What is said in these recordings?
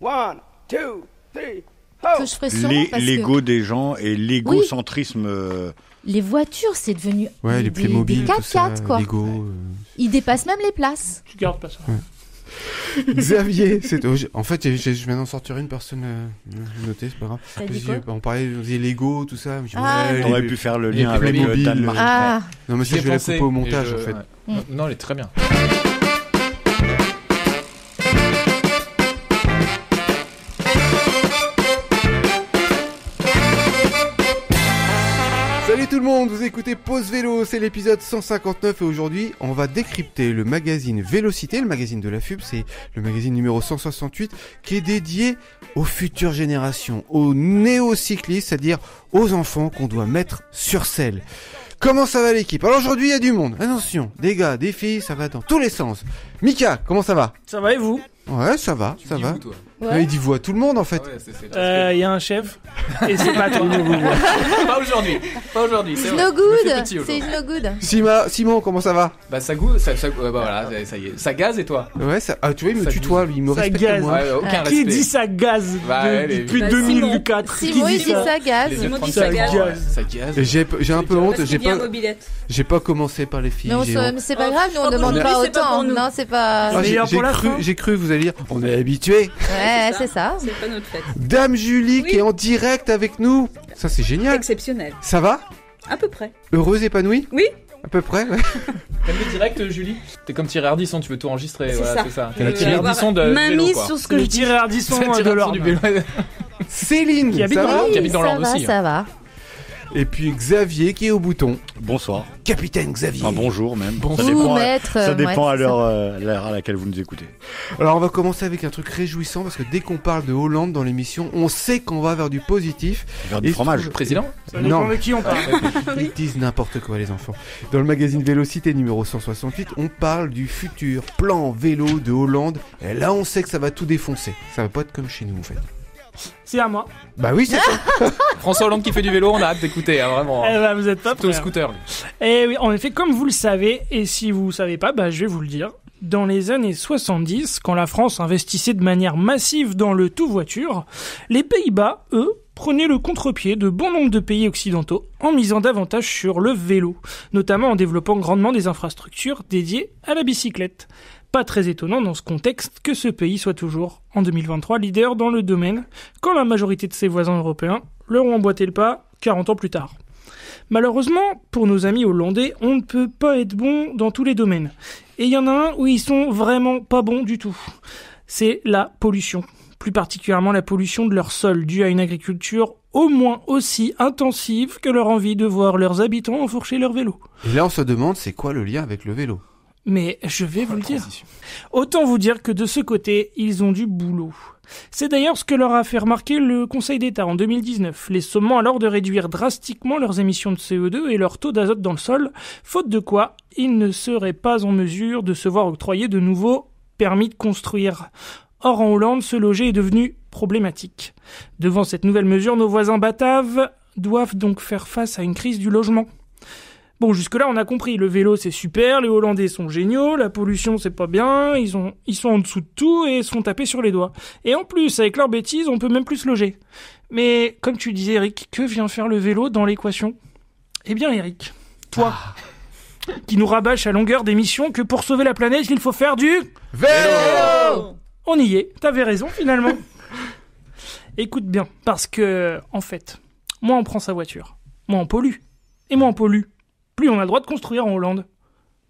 One, two, three. Oh. L'ego que... des gens et l'égocentrisme. Oui. Euh, les voitures, c'est devenu ouais, des, les Playmobil, des 4x4, quoi. Euh... Ils dépassent même les places. Tu gardes pas ça. Ouais. Xavier, c'est en fait, je viens d'en sortir une personne euh, notée, c'est pas grave. Dit quoi on parlait des Lego, tout ça. Dit, ah, ouais, pu faire le lien avec euh, le ah. Non, mais ça, je vais la couper au montage, je... en fait. Ouais. Non, elle est très bien. écoutez Pause Vélo, c'est l'épisode 159 et aujourd'hui on va décrypter le magazine Vélocité, le magazine de la FUB, c'est le magazine numéro 168 qui est dédié aux futures générations, aux néocyclistes, c'est-à-dire aux enfants qu'on doit mettre sur selle. Comment ça va l'équipe Alors aujourd'hui il y a du monde, attention, des gars, des filles, ça va dans tous les sens. Mika, comment ça va Ça va et vous Ouais, ça va, ça va. toi Ouais. Il dit vous à tout le monde en fait. Ah il euh, y a un chef et c'est pas toi. pas aujourd'hui. Pas aujourd'hui. C'est good. C'est no good. Sima, Simon, comment ça va Bah ça goûte, ça, ça euh, bah, voilà, ça, y est. Ça gaz et toi Ouais, ça, ah, tu vois, il me tutoie, lui, il me respecte. Ça gaz. Moi. Ah, qui dit ça gaz bah, depuis 2004 bah, Simon, il dit ça gaz. Simon dit ça gaz. Ça gaz. J'ai un peu honte. J'ai pas. J'ai pas commencé par les filles. c'est pas grave, on ah, demande pas autant. Non, c'est pas. J'ai cru, j'ai cru vous allez dire, on est habitué. Ouais ouais, c'est ça. C'est pas notre fête. Dame Julie qui est en direct avec nous. Ça, c'est génial. Exceptionnel. Ça va À peu près. Heureuse, épanouie Oui. À peu près, ouais. T'aimes le direct, Julie T'es comme Thierry Ardisson, tu veux tout enregistrer. C'est voilà, ça. ça. Euh, T'es la Thierry Ardisson de. Mamie sur ce que je dis. Thierry Ardisson euh, de l'or. Céline qui habite dans aussi. Ça va, ça va. Et puis Xavier qui est au bouton. Bonsoir. Capitaine Xavier. Ah, bonjour même. Bonjour. Ça dépend, à euh, l'heure à laquelle vous nous écoutez. Alors on va commencer avec un truc réjouissant parce que dès qu'on parle de Hollande dans l'émission, on sait qu'on va vers du positif. Vers du fromage. Président Non. De qui on parle. Ils disent n'importe quoi les enfants. Dans le magazine Vélocité numéro 168, on parle du futur plan vélo de Hollande. Et là on sait que ça va tout défoncer. Ça va pas être comme chez nous en fait. C'est à moi. Bah oui, c'est François Hollande qui fait du vélo, on a hâte d'écouter, hein, vraiment. Hein. Eh ben, vous êtes pas scooter. Et eh oui, en effet, comme vous le savez, et si vous ne savez pas, bah, je vais vous le dire. Dans les années 70, quand la France investissait de manière massive dans le tout voiture, les Pays-Bas, eux, prenaient le contre-pied de bon nombre de pays occidentaux en misant davantage sur le vélo, notamment en développant grandement des infrastructures dédiées à la bicyclette. Pas très étonnant dans ce contexte que ce pays soit toujours, en 2023, leader dans le domaine, quand la majorité de ses voisins européens leur ont emboîté le pas 40 ans plus tard. Malheureusement, pour nos amis hollandais, on ne peut pas être bon dans tous les domaines. Et il y en a un où ils sont vraiment pas bons du tout. C'est la pollution. Plus particulièrement la pollution de leur sol due à une agriculture au moins aussi intensive que leur envie de voir leurs habitants enfourcher leur vélo. Et là, on se demande c'est quoi le lien avec le vélo mais je vais vous le dire. Autant vous dire que de ce côté, ils ont du boulot. C'est d'ailleurs ce que leur a fait remarquer le Conseil d'État en 2019, les sommant alors de réduire drastiquement leurs émissions de CO2 et leur taux d'azote dans le sol, faute de quoi ils ne seraient pas en mesure de se voir octroyer de nouveaux permis de construire. Or, en Hollande, se loger est devenu problématique. Devant cette nouvelle mesure, nos voisins bataves doivent donc faire face à une crise du logement. Bon, jusque-là, on a compris. Le vélo, c'est super, les Hollandais sont géniaux, la pollution, c'est pas bien, ils, ont, ils sont en dessous de tout et sont tapés sur les doigts. Et en plus, avec leurs bêtises, on peut même plus se loger. Mais, comme tu disais, Eric, que vient faire le vélo dans l'équation Eh bien, Eric, toi, ah. qui nous rabâche à longueur d'émission que pour sauver la planète, il faut faire du... Vélo On y est, t'avais raison, finalement. Écoute bien, parce que, en fait, moi, on prend sa voiture, moi, on pollue. Et moi, on pollue, plus on a le droit de construire en Hollande,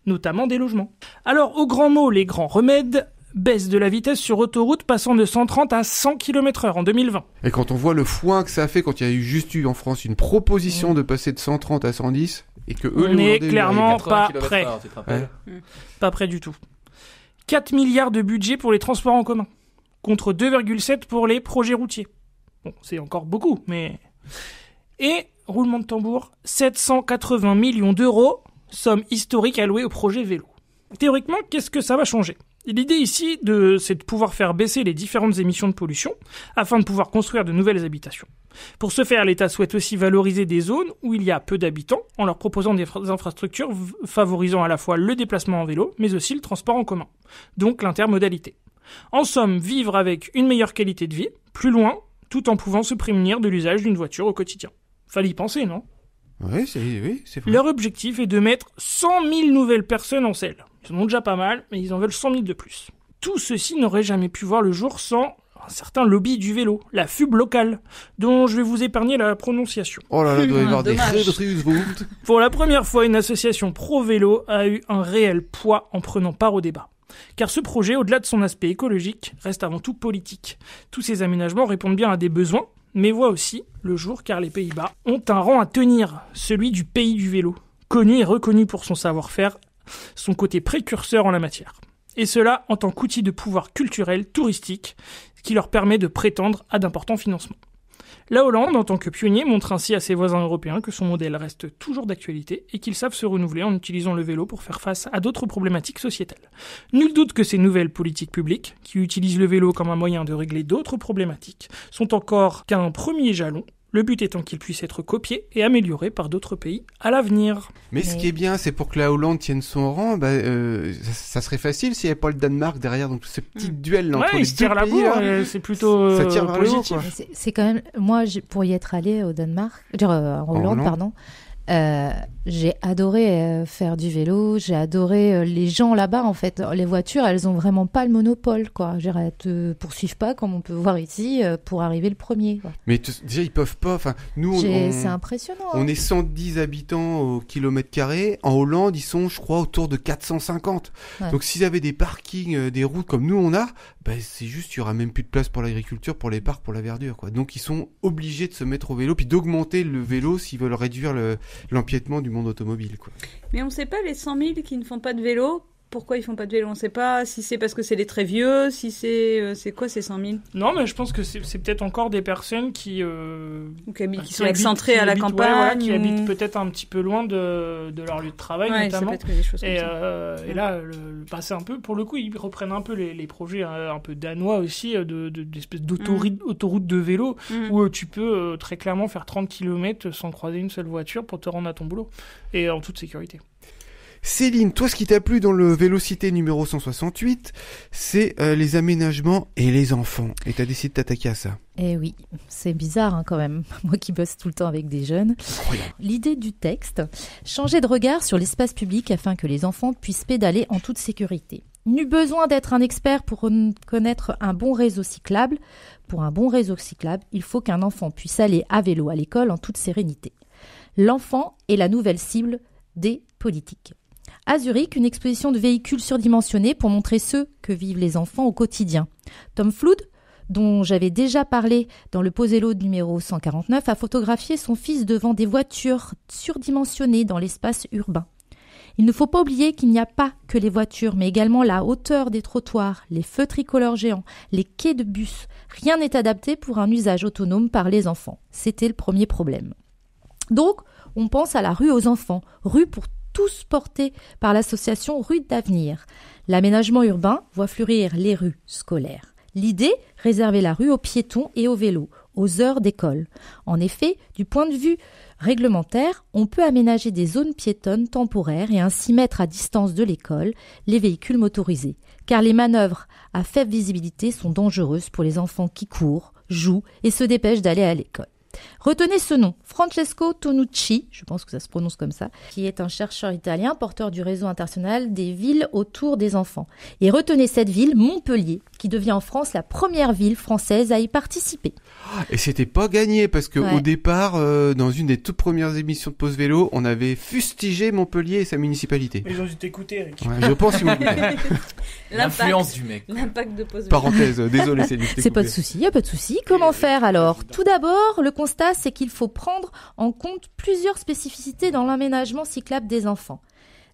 notamment des logements. Alors, au grand mot, les grands remèdes, baisse de la vitesse sur autoroute passant de 130 à 100 km/h en 2020. Et quand on voit le foin que ça a fait quand il y a eu juste eu en France une proposition de passer de 130 à 110 et que eux on n'est clairement pas prêt. Pas prêt du tout. 4 milliards de budget pour les transports en commun contre 2,7 pour les projets routiers. Bon, c'est encore beaucoup mais et roulement de tambour, 780 millions d'euros, somme historique allouée au projet vélo. Théoriquement, qu'est-ce que ça va changer L'idée ici, c'est de pouvoir faire baisser les différentes émissions de pollution afin de pouvoir construire de nouvelles habitations. Pour ce faire, l'État souhaite aussi valoriser des zones où il y a peu d'habitants en leur proposant des infrastructures favorisant à la fois le déplacement en vélo mais aussi le transport en commun, donc l'intermodalité. En somme, vivre avec une meilleure qualité de vie, plus loin, tout en pouvant se prémunir de l'usage d'une voiture au quotidien. Fallait y penser, non Oui, c'est oui, vrai. Leur objectif est de mettre 100 000 nouvelles personnes en selle. Ce en déjà pas mal, mais ils en veulent 100 000 de plus. Tout ceci n'aurait jamais pu voir le jour sans un certain lobby du vélo, la FUB locale, dont je vais vous épargner la prononciation. Oh là là, doit y avoir des Pour la première fois, une association pro-vélo a eu un réel poids en prenant part au débat. Car ce projet, au-delà de son aspect écologique, reste avant tout politique. Tous ces aménagements répondent bien à des besoins, mais voit aussi le jour car les Pays-Bas ont un rang à tenir, celui du pays du vélo, connu et reconnu pour son savoir-faire, son côté précurseur en la matière. Et cela en tant qu'outil de pouvoir culturel, touristique, qui leur permet de prétendre à d'importants financements. La Hollande, en tant que pionnier, montre ainsi à ses voisins européens que son modèle reste toujours d'actualité et qu'ils savent se renouveler en utilisant le vélo pour faire face à d'autres problématiques sociétales. Nul doute que ces nouvelles politiques publiques, qui utilisent le vélo comme un moyen de régler d'autres problématiques, sont encore qu'un premier jalon le but étant qu'il puisse être copié et amélioré par d'autres pays à l'avenir. Mais, ce qui est bien, c'est pour que la Hollande tienne son rang, bah, euh, ça, serait facile s'il n'y avait pas le Danemark derrière, donc ce petit hmm. duel là entre les deux pays. c'est plutôt ça euh, tire positif. C'est quand même, moi, pour y être allé au Danemark, euh, en Hollande. pardon, euh, j'ai adoré euh, faire du vélo, j'ai adoré euh, les gens là-bas en fait. Les voitures, elles ont vraiment pas le monopole quoi. Je te poursuivent pas comme on peut voir ici pour arriver le premier. Mais déjà ils peuvent pas. Enfin, nous, c'est impressionnant. On hein. est 110 habitants au kilomètre carré. En Hollande, ils sont, je crois, autour de 450. Donc s'ils avaient des parkings, des routes comme nous on a, ben, c'est juste, il y aura même plus de place pour l'agriculture, pour les parcs, pour la verdure quoi. Donc ils sont obligés de se mettre au vélo puis d'augmenter le vélo s'ils veulent réduire le l'empiètement du monde automobile. Quoi. Mais on ne sait pas les 100 000 qui ne font pas de vélo, pourquoi ils font pas de vélo On ne sait pas si c'est parce que c'est les très vieux, si c'est euh, c'est quoi ces 100 000 Non, mais je pense que c'est peut-être encore des personnes qui euh, ou bah, qui, sont excentrées à la campagne, qui habitent peut-être un petit peu loin de, leur lieu de travail notamment. et, euh, là, bah, un peu, pour le coup, ils reprennent un peu les, projets hein, un peu danois aussi de d'espèces de, mm. d'autoroute de vélo mm. où tu peux très clairement faire 30 km sans croiser une seule voiture pour te rendre à ton boulot et en toute sécurité. Céline, toi, ce qui t'a plu dans le Vélocité numéro 168, c'est euh, les aménagements et les enfants. Et t'as décidé de t'attaquer à ça. Eh oui, c'est bizarre hein, quand même. Moi qui bosse tout le temps avec des jeunes. L'idée du texte, changer de regard sur l'espace public afin que les enfants puissent pédaler en toute sécurité. N'eut besoin d'être un expert pour connaître un bon réseau cyclable. Pour un bon réseau cyclable, il faut qu'un enfant puisse aller à vélo à l'école en toute sérénité. L'enfant est la nouvelle cible des politiques. À Zurich, une exposition de véhicules surdimensionnés pour montrer ceux que vivent les enfants au quotidien. Tom Flood, dont j'avais déjà parlé dans le Posello numéro 149, a photographié son fils devant des voitures surdimensionnées dans l'espace urbain. Il ne faut pas oublier qu'il n'y a pas que les voitures, mais également la hauteur des trottoirs, les feux tricolores géants, les quais de bus. Rien n'est adapté pour un usage autonome par les enfants. C'était le premier problème. Donc, on pense à la rue aux enfants, rue pour tous portés par l'association Rue d'Avenir. L'aménagement urbain voit fleurir les rues scolaires. L'idée, réserver la rue aux piétons et aux vélos, aux heures d'école. En effet, du point de vue réglementaire, on peut aménager des zones piétonnes temporaires et ainsi mettre à distance de l'école les véhicules motorisés, car les manœuvres à faible visibilité sont dangereuses pour les enfants qui courent, jouent et se dépêchent d'aller à l'école. Retenez ce nom, Francesco Tonucci, je pense que ça se prononce comme ça, qui est un chercheur italien porteur du réseau international des villes autour des enfants. Et retenez cette ville, Montpellier, qui devient en France la première ville française à y participer. Et c'était pas gagné parce que au départ, euh, dans une des toutes premières émissions de Pause Vélo, on avait fustigé Montpellier et sa municipalité. Ils ont dû t'écouter, Eric. je pense qu'ils L'influence du mec. L'impact de Pause Vélo. Parenthèse, désolé, c'est C'est pas de souci, y a pas de souci. Comment faire alors Tout d'abord, le constat, c'est qu'il faut prendre en compte plusieurs spécificités dans l'aménagement cyclable des enfants.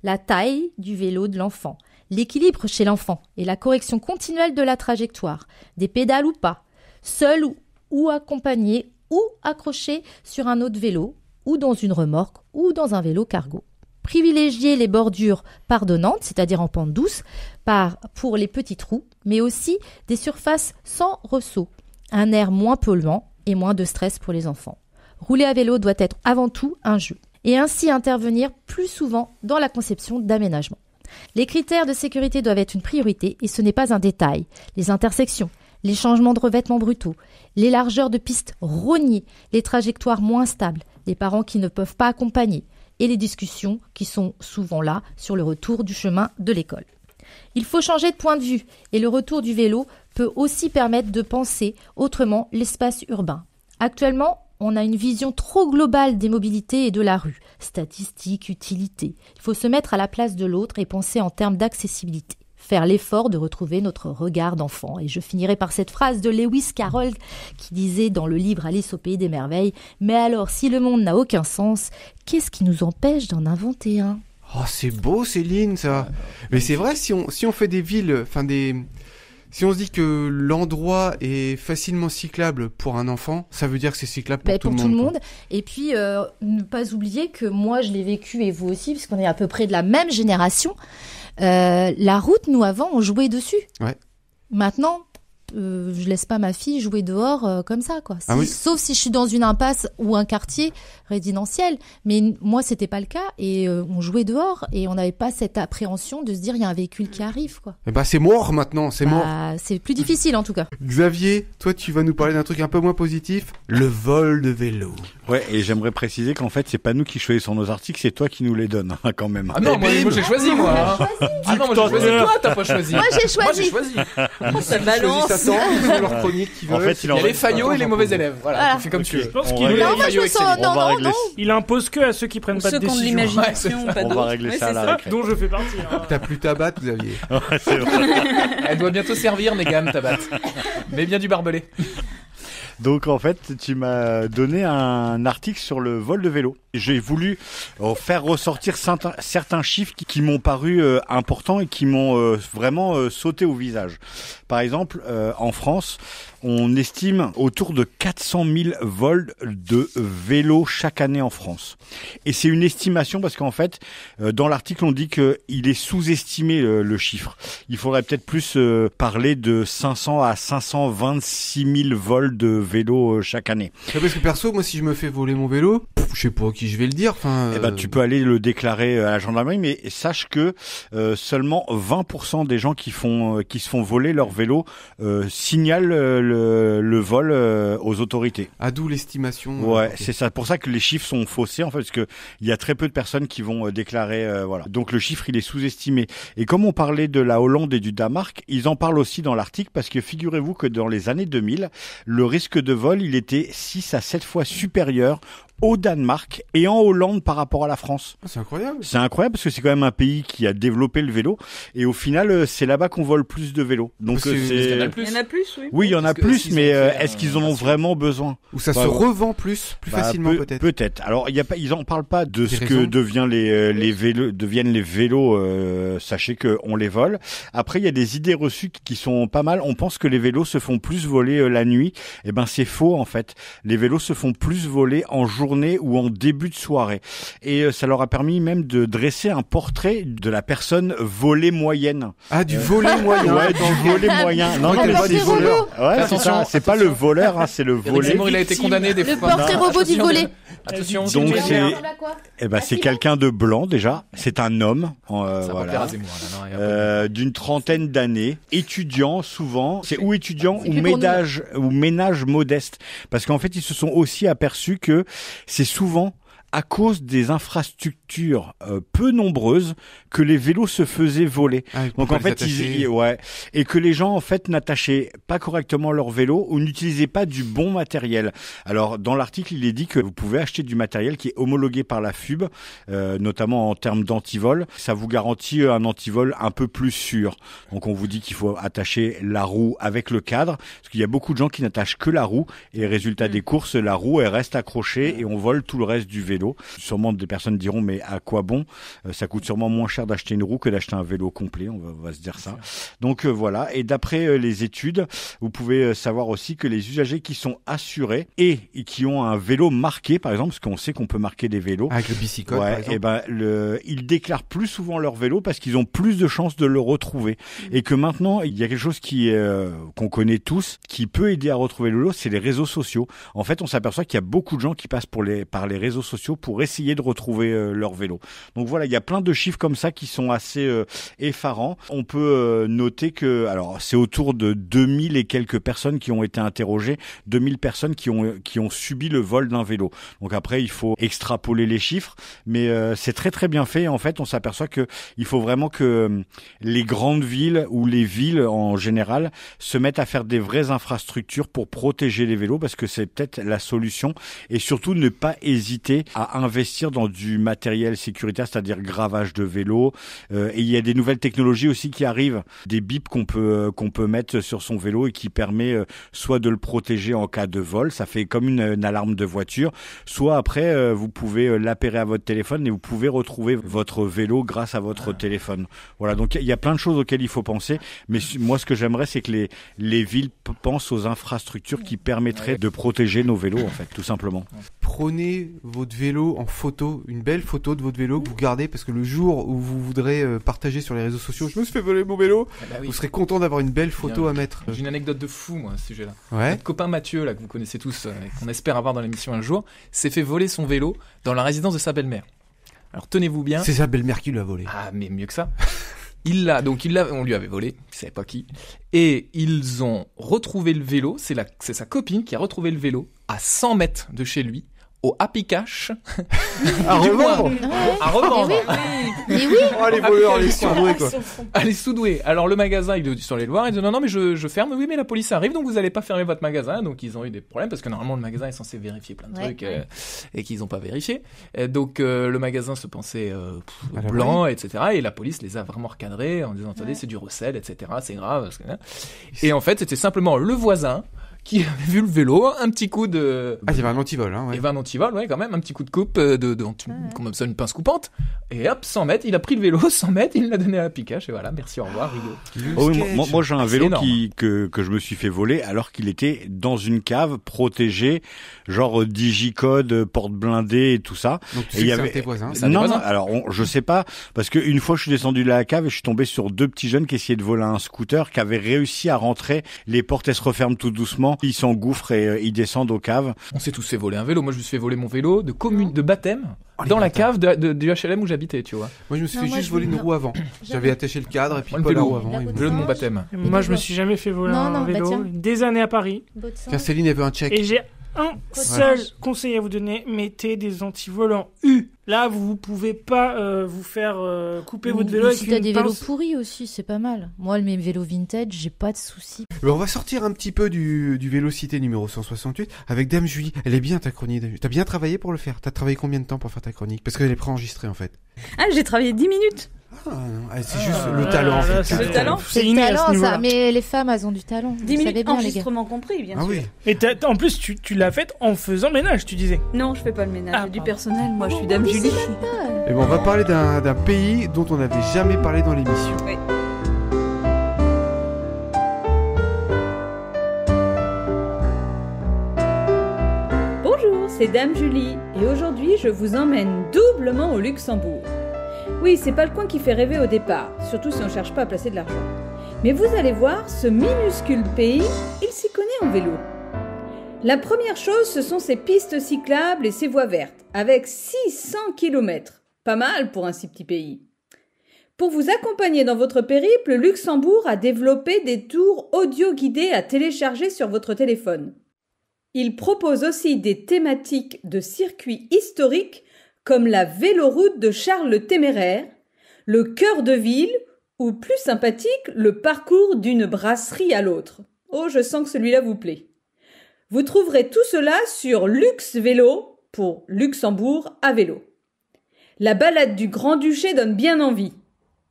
La taille du vélo de l'enfant, l'équilibre chez l'enfant et la correction continuelle de la trajectoire, des pédales ou pas, seul ou, accompagné ou accroché sur un autre vélo ou dans une remorque ou dans un vélo cargo. Privilégier les bordures pardonnantes, c'est-à-dire en pente douce, pour les petits trous, mais aussi des surfaces sans ressaut, un air moins polluant et moins de stress pour les enfants. Rouler à vélo doit être avant tout un jeu et ainsi intervenir plus souvent dans la conception d'aménagement. Les critères de sécurité doivent être une priorité et ce n'est pas un détail. Les intersections, les changements de revêtements brutaux, les largeurs de pistes rognées, les trajectoires moins stables, les parents qui ne peuvent pas accompagner et les discussions qui sont souvent là sur le retour du chemin de l'école. Il faut changer de point de vue et le retour du vélo peut aussi permettre de penser autrement l'espace urbain. Actuellement, on a une vision trop globale des mobilités et de la rue, statistiques, utilité. Il faut se mettre à la place de l'autre et penser en termes d'accessibilité faire l'effort de retrouver notre regard d'enfant. Et je finirai par cette phrase de Lewis Carroll qui disait dans le livre Alice au pays des merveilles Mais alors, si le monde n'a aucun sens, qu'est-ce qui nous empêche d'en inventer un oh, c'est beau, Céline, ça. Ah, bah, Mais c'est vrai, si on, si on fait des villes, enfin des, si on se dit que l'endroit est facilement cyclable pour un enfant, ça veut dire que c'est cyclable pour, bah, tout, le monde. Et puis, euh, ne pas oublier que moi, je l'ai vécu et vous aussi, puisqu'on est à peu près de la même génération. Euh, la route, nous, avant, on jouait dessus. Maintenant, euh, je laisse pas ma fille jouer dehors euh, comme ça quoi. Ah sauf si je suis dans une impasse ou un quartier résidentiel, Mais moi, c'était pas le cas et euh, on jouait dehors et on n'avait pas cette appréhension de se dire il y a un véhicule qui mm. arrive, quoi. Eh bah, c'est mort maintenant, c'est mort. Bah, c'est plus difficile en tout cas. Xavier, toi, tu vas nous parler d'un truc un peu moins positif, le vol de vélo. Ouais, et j'aimerais préciser qu'en fait, c'est pas nous qui choisissons nos articles, c'est toi qui nous les donnes, hein, quand même. Ah, eh hein. ah non, moi, j'ai choisi, moi. Ah non, moi j'ai choisi. Toi, t'as pas choisi. Moi j'ai choisi. Moi j'ai choisi. Oh, ça balance. En fait, il, y a les faillots et les mauvais élèves. Voilà, comme tu veux. Je pense qu'il moi je non, Oh, Il impose que à ceux qui prennent pas de décision. On va régler ça là. je fais partie. Hein. T'as plus ta batte, Xavier. Elle doit bientôt servir, gammes, ta batte. Mais bien du barbelé. Donc en fait, tu m'as donné un article sur le vol de vélo. J'ai voulu euh, faire ressortir certains chiffres qui, m'ont paru euh, importants et qui m'ont euh, vraiment sauté au visage. Par exemple, en France, on estime autour de 400 000 vols de vélos chaque année en France. Et c'est une estimation parce qu'en fait, euh, dans l'article, on dit qu'il est sous-estimé le chiffre. Il faudrait peut-être plus euh, parler de 500 à 526 000 vols de vélos euh, chaque année. Parce que perso, moi, si je me fais voler mon vélo, je sais pas à qui je vais le dire. Eh ben, tu peux aller le déclarer à la gendarmerie, mais sache que seulement 20% des gens qui font, qui se font voler leur vélo signalent le le, vol euh, aux autorités. À ah, d'où l'estimation. Euh, ouais, c'est ça. Pour ça que les chiffres sont faussés en fait, parce que il y a très peu de personnes qui vont euh, déclarer. voilà. Donc le chiffre il est sous-estimé. Et comme on parlait de la Hollande et du Danemark, ils en parlent aussi dans l'article parce que figurez-vous que dans les années 2000, le risque de vol il était 6 à 7 fois supérieur au Danemark et en Hollande par rapport à la France. Ah, c'est incroyable. C'est incroyable parce que c'est quand même un pays qui a développé le vélo et au final euh, c'est là-bas qu'on vole plus de vélos. Donc euh, il y en a plus. oui. il y en a plus, mais euh, est-ce qu'ils en ont vraiment besoin Ou ça bah, se revend plus plus bah, facilement peut, être Peut-être. Alors il y a pas ils en parlent pas de ce que devient les vélos deviennent les vélos sachez que on les vole. Après il y a des idées reçues qui sont pas mal. On pense que les vélos se font plus voler la nuit. Eh ben c'est faux en fait. Les vélos se font plus voler en jour ou en début de soirée. Et euh, ça leur a permis même de dresser un portrait de la personne volée moyenne. Ah, du euh, volet moyen. Ouais, du volée moyen. Non, c'est voleur. Ouais, attention, c'est pas le voleur, hein, c'est le volet. Il a été condamné des Le portrait robot du volé. Attention. Donc c'est, eh ben c'est quelqu'un de blanc déjà. C'est un homme, euh, d'une trentaine d'années, étudiant souvent. C'est ou étudiant ou ménage ou ménage modeste, parce qu'en fait ils se sont aussi aperçus que c'est souvent à cause des infrastructures euh, peu nombreuses que les vélos se faisaient voler. Ah, Donc en fait, ouais, et que les gens en fait n'attachaient pas correctement leur vélo ou n'utilisaient pas du bon matériel. Alors dans l'article, il est dit que vous pouvez acheter du matériel qui est homologué par la FUB, euh, notamment en termes d'antivol. Ça vous garantit un antivol un peu plus sûr. Donc on vous dit qu'il faut attacher la roue avec le cadre, parce qu'il y a beaucoup de gens qui n'attachent que la roue et résultat mm. des courses, la roue elle reste accrochée et on vole tout le reste du vélo. Sûrement des personnes diront mais à quoi bon euh, Ça coûte sûrement moins cher d'acheter une roue que d'acheter un vélo complet, on va, se dire ça. Donc euh, voilà, et d'après euh, les études, vous pouvez savoir aussi que les usagers qui sont assurés et qui ont un vélo marqué, par exemple, parce qu'on sait qu'on peut marquer des vélos. Ah, avec le bicyclette, Et eh ben, le, ils déclarent plus souvent leur vélo parce qu'ils ont plus de chances de le retrouver. Mmh. Et que maintenant, il y a quelque chose qui qu'on connaît tous, qui peut aider à retrouver le vélo, c'est les réseaux sociaux. En fait, on s'aperçoit qu'il y a beaucoup de gens qui passent pour les, par les réseaux sociaux pour essayer de retrouver euh, leur vélo. Donc voilà, il y a plein de chiffres comme ça qui sont assez euh, effarants. On peut euh, noter que, alors c'est autour de 2000 et quelques personnes qui ont été interrogées, 2000 personnes qui ont, qui ont subi le vol d'un vélo. Donc après, il faut extrapoler les chiffres, mais c'est très très bien fait. En fait, on s'aperçoit que il faut vraiment que les grandes villes ou les villes en général se mettent à faire des vraies infrastructures pour protéger les vélos parce que c'est peut-être la solution et surtout ne pas hésiter à investir dans du matériel sécuritaire, c'est-à-dire gravage de vélo. Euh, et il y a des nouvelles technologies aussi qui arrivent, des bips qu'on peut euh, qu'on peut mettre sur son vélo et qui permet euh, soit de le protéger en cas de vol, ça fait comme une, alarme de voiture, soit après vous pouvez l'appairer à votre téléphone et vous pouvez retrouver votre vélo grâce à votre ah. téléphone. Voilà, donc il y a plein de choses auxquelles il faut penser, mais moi ce que j'aimerais c'est que les les villes pensent aux infrastructures qui permettraient de protéger nos vélos en fait, tout simplement. Prenez votre vélo vélo en photo, une belle photo de votre vélo que vous gardez parce que le jour où vous voudrez euh, partager sur les réseaux sociaux, je me suis fait voler mon vélo, ah bah vous serez content d'avoir une belle photo à mettre. J'ai une anecdote de fou, moi, à ce sujet-là. Ouais. copain Mathieu, là, que vous connaissez tous, euh, Et qu'on espère avoir dans l'émission un jour, s'est fait voler son vélo dans la résidence de sa belle-mère. Alors tenez-vous bien. C'est sa belle-mère qui l'a volé. Ah, mais mieux que ça. Il l'a, donc il l'a, on lui avait volé, il savait pas qui. Et ils ont retrouvé le vélo, c'est, la, c'est sa copine qui a retrouvé le vélo à 100 mètres de chez lui au Happy Cash à revendre. à ah, revendre. Mais oui. Mais oh, les voleurs, les quoi. Alors le magasin, ils sont sur les Loirs, ils disent non non mais je, ferme. Oui mais la police arrive donc vous n'allez pas fermer votre magasin. Donc ils ont eu des problèmes parce que normalement le magasin est censé vérifier plein de trucs euh, et qu'ils n'ont pas vérifié. Euh, donc euh, le magasin se pensait blanc etc. Et la police les a vraiment recadrés en disant attendez c'est du recel etc. C'est grave. Hein. Et en fait c'était simplement le voisin qui avait vu le vélo, un petit coup de. Ah, il y avait un antivol, hein, ouais. Il y avait un antivol, ouais, quand même, un petit coup de coupe, euh, de, de, de ah. comme ça, une pince coupante. Et hop, 100 mètres, il a pris le vélo, 100 mètres, il l'a donné à la et voilà, merci, au revoir, Rigo. Oh oui, moi, j'ai un vélo qui, que, que je me suis fait voler alors qu'il était dans une cave protégée, genre euh, digicode, euh, porte blindée et tout ça. Donc il y avait... tes voisins. Non, alors je sais pas, parce que une fois je suis descendu de la cave et je suis tombé sur deux petits jeunes qui essayaient de voler un scooter, qui avaient réussi à rentrer, les portes elles se referment tout doucement ils s'engouffrent et euh, ils descendent aux caves. On s'est tous fait voler un vélo. Moi, je me suis fait voler mon vélo de commune, de baptême. Oh, dans la cave de, du HLM où j'habitais, tu vois. Moi, je me suis fait juste voler une roue avant. J'avais attaché le cadre et puis pas la roue avant. Le de mon baptême. Moi, je me suis jamais fait voler un vélo. Des années à Paris. Tiens, Céline, elle un check. Et j'ai un seul conseil à vous donner, mettez des anti-volants U. Là, vous ne pouvez pas euh, vous faire euh, couper votre vélo avec si tu as des vélos pourris aussi, c'est pas mal. Moi, mes vélos vintage, j'ai pas de soucis. Eh ben, on va sortir un petit peu du, Vélocité numéro 168 avec Dame Julie. Elle est bien ta chronique, tu T'as bien travaillé pour le faire. T'as travaillé combien de temps pour faire ta chronique Parce qu'elle est préenregistrée en fait. Ah, j'ai travaillé 10 minutes ah, ah, c'est ah. juste le talent. C'est le talent. Mais les femmes, elles ont du talent. 10 enregistrement compris, bien sûr. Oui. Et en plus, tu, l'as faite en faisant ménage, tu disais. Non, je fais pas le ménage. du personnel, moi, je suis dame Julie. Et bon, on va parler d'un pays dont on n'avait jamais parlé dans l'émission. Bonjour, c'est Dame Julie et aujourd'hui je vous emmène doublement au Luxembourg. Oui, c'est pas le coin qui fait rêver au départ, surtout si on ne cherche pas à placer de l'argent. Mais vous allez voir, ce minuscule pays, il s'y connaît en vélo. La première chose, ce sont ses pistes cyclables et ses voies vertes, avec 600 km. Pas mal pour un si petit pays. Pour vous accompagner dans votre périple, Luxembourg a développé des tours audio guidés à télécharger sur votre téléphone. Il propose aussi des thématiques de circuits historiques comme la véloroute de Charles le Téméraire, le cœur de ville, ou plus sympathique, le parcours d'une brasserie à l'autre. Oh, je sens que celui-là vous plaît. Vous trouverez tout cela sur Luxe Vélo pour Luxembourg à vélo. La balade du Grand-Duché donne bien envie.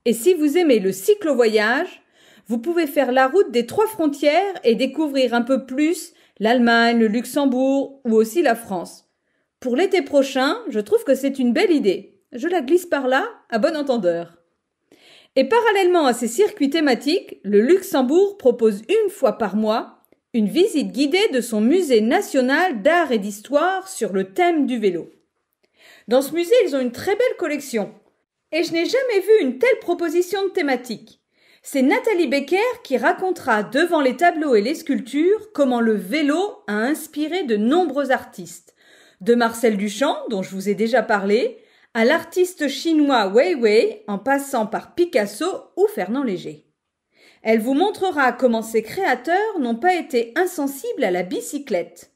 Et si vous aimez le cyclo-voyage, vous pouvez faire la route des trois frontières et découvrir un peu plus l'Allemagne, le Luxembourg ou aussi la France. Pour l'été prochain, je trouve que c'est une belle idée. Je la glisse par là, à bon entendeur. Et parallèlement à ces circuits thématiques, le Luxembourg propose une fois par mois une visite guidée de son musée national d'art et d'histoire sur le thème du vélo. Dans ce musée, ils ont une très belle collection. Et je n'ai jamais vu une telle proposition de thématique. C'est Nathalie Becker qui racontera devant les tableaux et les sculptures comment le vélo a inspiré de nombreux artistes de Marcel Duchamp, dont je vous ai déjà parlé, à l'artiste chinois Wei Wei, en passant par Picasso ou Fernand Léger. Elle vous montrera comment ces créateurs n'ont pas été insensibles à la bicyclette,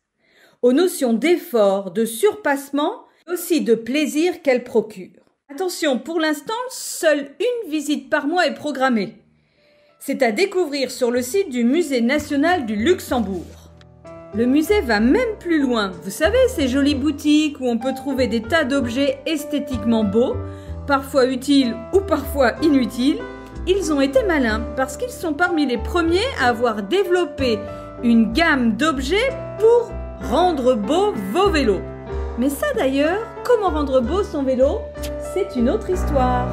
aux notions d'effort, de surpassement, aussi de plaisir qu'elle procure. Attention, pour l'instant, seule une visite par mois est programmée. C'est à découvrir sur le site du Musée national du Luxembourg. Le musée va même plus loin. Vous savez, ces jolies boutiques où on peut trouver des tas d'objets esthétiquement beaux, parfois utiles ou parfois inutiles. Ils ont été malins parce qu'ils sont parmi les premiers à avoir développé une gamme d'objets pour rendre beau vos vélos. Mais ça d'ailleurs, comment rendre beau son vélo, c'est une autre histoire.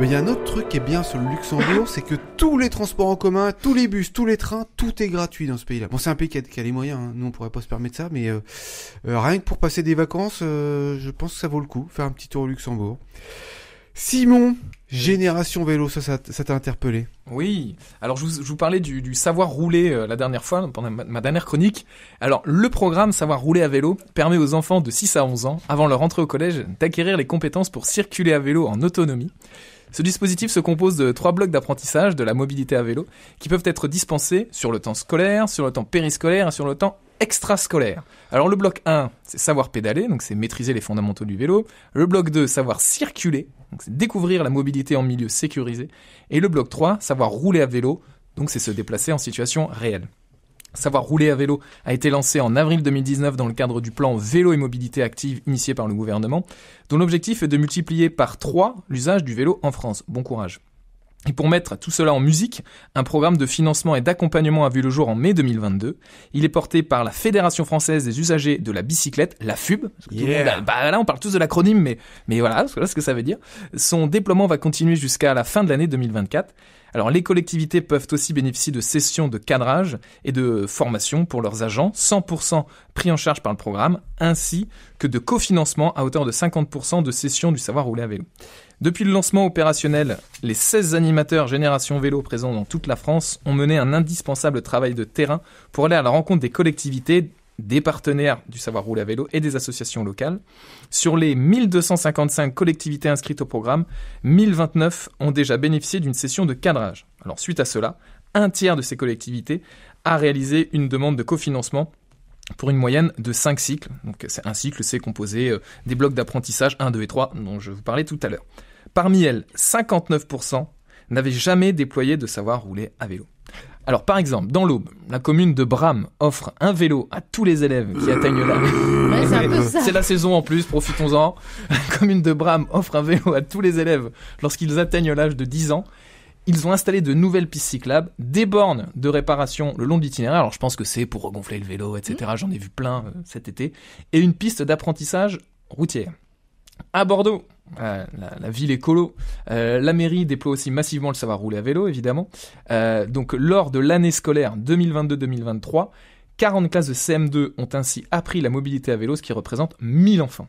Mais il y a un autre truc qui est bien sur le Luxembourg, c'est que tous les transports en commun, tous les bus, tous les trains, tout est gratuit dans ce pays-là. Bon, c'est un pays qui a, les moyens, hein. nous on pourrait pas se permettre ça, mais euh, euh, rien que pour passer des vacances, euh, je pense que ça vaut le coup, faire un petit tour au Luxembourg. Simon, Génération vélo, ça, t'a interpellé Oui. Alors, je vous, parlais du, savoir rouler la dernière fois, pendant ma, dernière chronique. Alors, le programme Savoir rouler à vélo permet aux enfants de 6 à 11 ans, avant leur entrée au collège, d'acquérir les compétences pour circuler à vélo en autonomie. Ce dispositif se compose de trois blocs d'apprentissage de la mobilité à vélo qui peuvent être dispensés sur le temps scolaire, sur le temps périscolaire et sur le temps extrascolaire. Alors le bloc 1, c'est savoir pédaler, donc c'est maîtriser les fondamentaux du vélo. Le bloc 2, savoir circuler, donc c'est découvrir la mobilité en milieu sécurisé. Et le bloc 3, savoir rouler à vélo, donc c'est se déplacer en situation réelle. Savoir rouler à vélo a été lancé en avril 2019 dans le cadre du plan Vélo et mobilité active initié par le gouvernement, dont l'objectif est de multiplier par 3 l'usage du vélo en France. Bon courage. Et pour mettre tout cela en musique, un programme de financement et d'accompagnement a vu le jour en mai 2022. Il est porté par la Fédération française des usagers de la bicyclette, la FUB. Bah, là, on parle tous de l'acronyme, mais, mais voilà, voilà ce que ça veut dire. Son déploiement va continuer jusqu'à la fin de l'année 2024. Alors les collectivités peuvent aussi bénéficier de sessions de cadrage et de formation pour leurs agents, 100% pris en charge par le programme, ainsi que de cofinancement à hauteur de 50% de sessions du savoir rouler à vélo. Depuis le lancement opérationnel, les 16 animateurs Génération Vélo présents dans toute la France ont mené un indispensable travail de terrain pour aller à la rencontre des collectivités des partenaires du savoir rouler à vélo et des associations locales. Sur les 1255 collectivités inscrites au programme, 1029 ont déjà bénéficié d'une session de cadrage. Alors suite à cela, un tiers de ces collectivités a réalisé une demande de cofinancement pour une moyenne de 5 cycles. Donc un cycle, c'est composé euh, des blocs d'apprentissage 1, 2 et 3 dont je vous parlais tout à l'heure. Parmi elles, 59% n'avaient jamais déployé de savoir rouler à vélo. Alors par exemple, dans l'Aube, la commune de Bram offre un vélo à tous les élèves qui atteignent l'âge. c'est la saison en plus, profitons-en. La commune de Bram offre un vélo à tous les élèves lorsqu'ils atteignent l'âge de 10 ans. Ils ont installé de nouvelles pistes cyclables, des bornes de réparation le long de l'itinéraire. Alors je pense que c'est pour regonfler le vélo, etc. J'en ai vu plein euh, cet été. Et une piste d'apprentissage routière. À Bordeaux, ah, la, ville écolo, euh, la mairie déploie aussi massivement le savoir rouler à vélo, évidemment. Euh, donc, lors de l'année scolaire 2022-2023, 40 classes de CM2 ont ainsi appris la mobilité à vélo, ce qui représente 1000 enfants.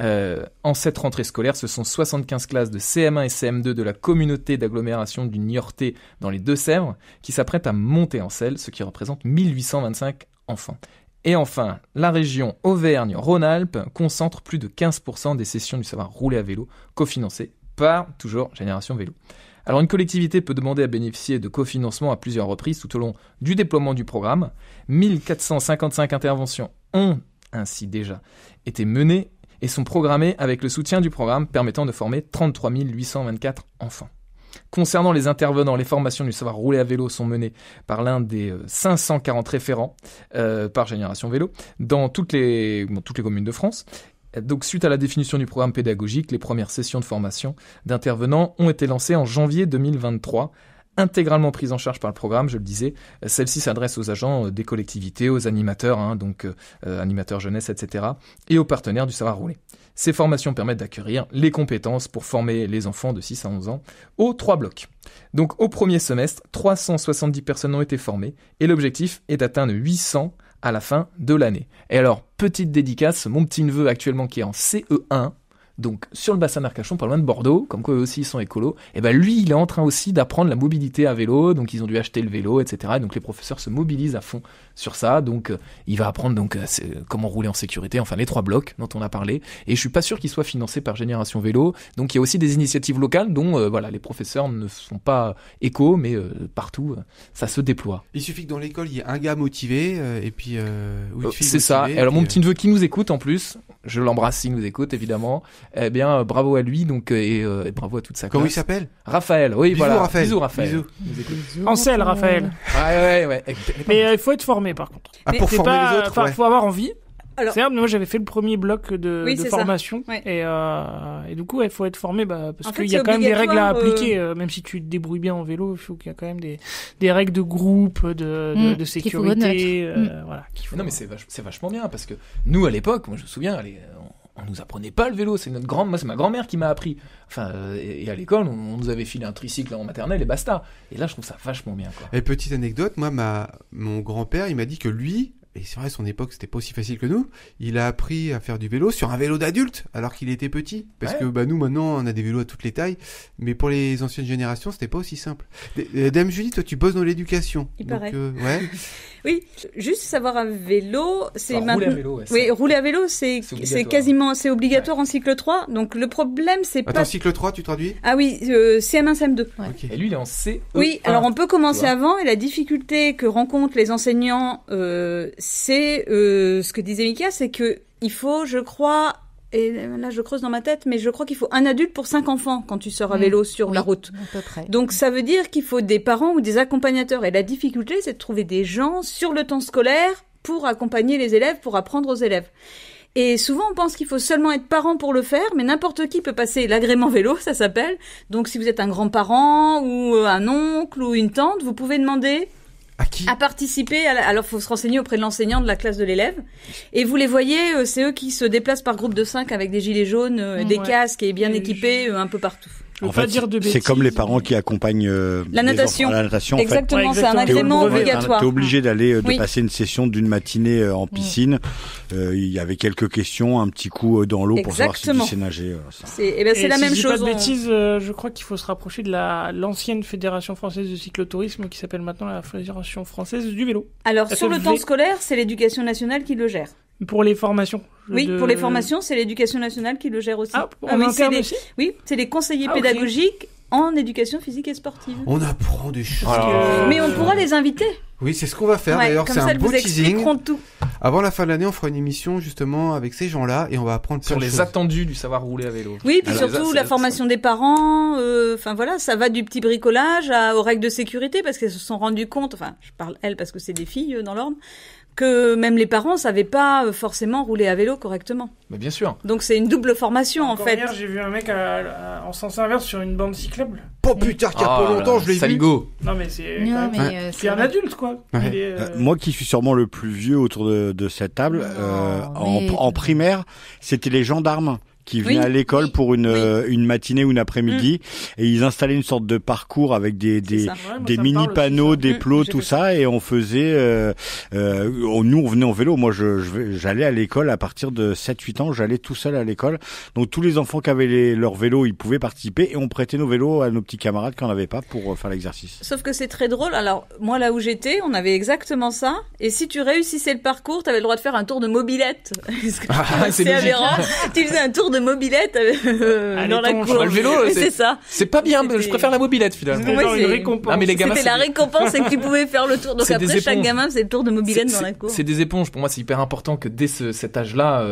Euh, en cette rentrée scolaire, ce sont 75 classes de CM1 et CM2 de la communauté d'agglomération du Niorté dans les Deux-Sèvres qui s'apprêtent à monter en selle, ce qui représente 1825 enfants. Et enfin, la région Auvergne-Rhône-Alpes concentre plus de 15% des sessions du savoir rouler à vélo cofinancées par toujours Génération Vélo. Alors une collectivité peut demander à bénéficier de cofinancement à plusieurs reprises tout au long du déploiement du programme. 1455 interventions ont ainsi déjà été menées et sont programmées avec le soutien du programme permettant de former 33 824 enfants. Concernant les intervenants, les formations du savoir rouler à vélo sont menées par l'un des 540 euh, référents euh, par Génération Vélo dans toutes les, toutes les communes de France. Donc, suite à la définition du programme pédagogique, les premières sessions de formation d'intervenants ont été lancées en janvier 2023 intégralement prise en charge par le programme, je le disais. Euh, celle-ci s'adresse aux agents euh, des collectivités, aux animateurs, hein, donc euh, animateurs jeunesse, etc., et aux partenaires du savoir rouler. Ces formations permettent d'acquérir les compétences pour former les enfants de 6 à 11 ans aux trois blocs. Donc au premier semestre, 370 personnes ont été formées et l'objectif est d'atteindre 800 à la fin de l'année. Et alors, petite dédicace, mon petit neveu actuellement qui est en CE1, donc sur le bassin d'Arcachon, pas loin de Bordeaux, comme quoi eux aussi ils sont écolos, et eh ben lui il est en train aussi d'apprendre la mobilité à vélo, donc ils ont dû acheter le vélo, etc. Et donc les professeurs se mobilisent à fond sur ça, donc euh, il va apprendre donc euh, euh, comment rouler en sécurité, enfin les trois blocs dont on a parlé, et je suis pas sûr qu'il soit financé par Génération Vélo, donc il y a aussi des initiatives locales dont voilà les professeurs ne sont pas échos, mais partout ça se déploie. Il suffit que dans l'école il y ait un gars motivé, et puis c'est ça. Et alors mon petit neveu qui nous écoute en plus, je l'embrasse s'il nous écoute évidemment. Eh bien, euh, bravo à lui donc euh, euh, et, bravo à toute sa Comment il s'appelle Raphaël. Oui, Bisous, voilà. Raphaël. Bisous Raphaël. Bisous. Ansel Raphaël. Ouais, ouais, ouais. Mais il faut être formé par contre. Ah, pour former les autres. faut avoir envie. moi j'avais fait le premier bloc de, formation et, et, du coup il faut être formé bah, parce qu'il y a quand même des règles à appliquer même si tu te débrouilles bien en vélo il faut qu'il y a quand même des, des règles de groupe de, de, mm. sécurité mm. voilà, non mais c'est vachement bien parce que nous à l'époque moi je me souviens on on nous apprenait pas le vélo, c'est notre grand, moi c'est ma grand-mère qui m'a appris. Enfin, euh, et, à l'école, on, nous avait filé un tricycle en maternelle et basta. Et là, je trouve ça vachement bien. Et petite anecdote, moi, mon grand-père, il m'a dit que lui, et c'est vrai, son époque, c'était pas aussi facile que nous. Il a appris à faire du vélo sur un vélo d'adulte, alors qu'il était petit. Parce que bah, nous, maintenant, on a des vélos à toutes les tailles. Mais pour les anciennes générations, c'était pas aussi simple. Euh, Dame Julie, toi, tu bosses dans l'éducation. Il paraît. Euh, oui, juste savoir un vélo, c'est maintenant. Rouler à vélo, Oui, rouler à vélo, c'est quasiment c'est obligatoire en cycle 3. Donc le problème, c'est pas. Attends, cycle 3, tu traduis Ah oui, CM1, euh, CM2. Et lui, il est en c e Oui, alors on peut commencer avant. Et la difficulté que rencontrent les enseignants. Euh, c'est euh, ce que disait Mika, c'est que il faut, je crois, et là je creuse dans ma tête, mais je crois qu'il faut un adulte pour cinq enfants quand tu sors à vélo sur la route. Donc ça veut dire qu'il faut des parents ou des accompagnateurs. Et la difficulté, c'est de trouver des gens sur le temps scolaire pour accompagner les élèves, pour apprendre aux élèves. Et souvent, on pense qu'il faut seulement être parent pour le faire, mais n'importe qui peut passer l'agrément vélo, ça s'appelle. Donc, si vous êtes un grand-parent ou un oncle ou une tante, vous pouvez demander à, qui à participer. À la... Alors, faut se renseigner auprès de l'enseignant de la classe de l'élève. Et vous les voyez, euh, c'est eux qui se déplacent par groupe de cinq avec des gilets jaunes, euh, des casques et bien équipés euh, un peu partout dire de C'est comme les parents qui accompagnent euh, la natation. la exactement, c'est un agrément obligatoire. T'es obligé d'aller euh, de passer une session d'une matinée euh, en mm. piscine. Il y avait quelques questions, un petit coup dans l'eau pour savoir si tu sais nager. C'est eh ben, la si même chose. Pas de hein. bêtises, je crois qu'il faut se rapprocher de la l'ancienne fédération française de cyclotourisme qui s'appelle maintenant la fédération française du vélo. Alors sur le temps scolaire, c'est l'éducation nationale qui le gère. Pour les formations Oui, pour les formations, c'est l'éducation nationale qui le gère aussi. Ah, ah oui, c'est les... conseillers ah, pédagogiques en éducation physique et sportive. On apprend des choses. Oh euh, mais on pourra les inviter. Oui, c'est ce qu'on va faire d'ailleurs, c'est un beau teasing. Tout. Avant la fin de l'année, on fera une émission justement avec ces gens-là et on va apprendre sur les attendus du savoir rouler à vélo. Oui, puis ah, surtout la formation des parents, euh, enfin voilà, ça va du petit bricolage aux règles de sécurité parce qu'elles se sont rendues compte, enfin je parle elles parce que c'est des filles euh, dans l'ordre, que même les parents ne savaient pas forcément rouler à vélo correctement. Mais bien sûr. Donc c'est une double formation en fait. Hier j'ai vu un mec en sens inverse sur une bande cyclable. Oh putain, il y a pas ah, longtemps je l'ai vu. Non mais c'est euh, un adulte quoi. Euh, euh, moi qui suis sûrement le plus vieux autour de, cette table, en, primaire, c'était les gendarmes qui venaient à l'école pour une, euh, une matinée ou une après-midi mm. et ils installaient une sorte de parcours avec des des, mini panneaux, des mm, mm, plots, tout ça. et on faisait euh, euh, on, nous on venait en vélo. Moi je j'allais à l'école à partir de 7 8 ans, j'allais tout seul à l'école. Donc tous les enfants qui avaient leur vélo, ils pouvaient participer et on prêtait nos vélos à nos petits camarades qui en avaient pas pour faire l'exercice. Sauf que c'est très drôle. Alors moi là où j'étais, on avait exactement ça et si tu réussissais le parcours, tu avais le droit de faire un tour de mobilette. Ah, c'est Tu faisais un tour de mobilette euh, dans la cour. Le vélo, c'est ça. C'est pas bien, je préfère la mobilette finalement. C'était la récompense, et que tu pouvais faire le tour. Donc après, chaque gamin faisait le tour de mobilette dans la cour. C'est des éponges. Pour moi, c'est hyper important que dès cet âge-là,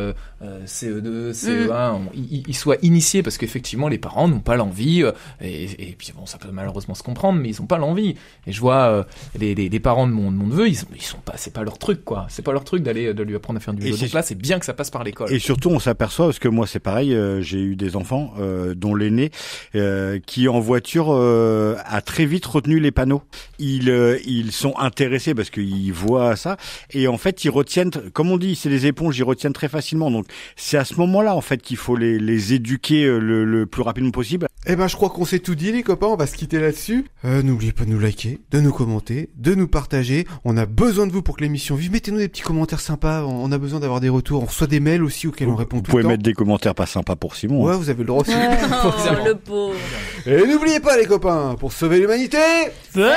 CE2, euh, euh, CE1, e mm. ils soient initiés parce qu'effectivement, les parents n'ont pas l'envie. Et, puis bon, ça peut malheureusement se comprendre, mais ils n'ont pas l'envie. Et je vois les, parents de mon, neveu, ils, sont pas, c'est pas leur truc quoi. C'est pas leur truc d'aller de lui apprendre à faire du vélo. Donc là, c'est bien que ça passe par l'école. Et surtout, on s'aperçoit parce que moi, c'est pas pareil, euh, j'ai eu des enfants, euh, dont l'aîné, euh, qui en voiture a très vite retenu les panneaux. Ils, ils sont intéressés parce qu'ils voient ça, et en fait, ils retiennent, comme on dit, c'est des éponges, ils retiennent très facilement. Donc, c'est à ce moment-là, en fait, qu'il faut les, les éduquer le, le, plus rapidement possible. Eh ben, je crois qu'on s'est tout dit, les copains. On va se quitter là-dessus. N'oubliez pas de nous liker, de nous commenter, de nous partager. On a besoin de vous pour que l'émission vive. Mettez-nous des petits commentaires sympas. On a besoin d'avoir des retours. On reçoit des mails aussi auxquels on répond tout le temps. Vous pouvez mettre des commentaires pas sympa pour Simon. Ouais, vous avez le droit aussi. Et n'oubliez pas les copains, pour sauver l'humanité, vélo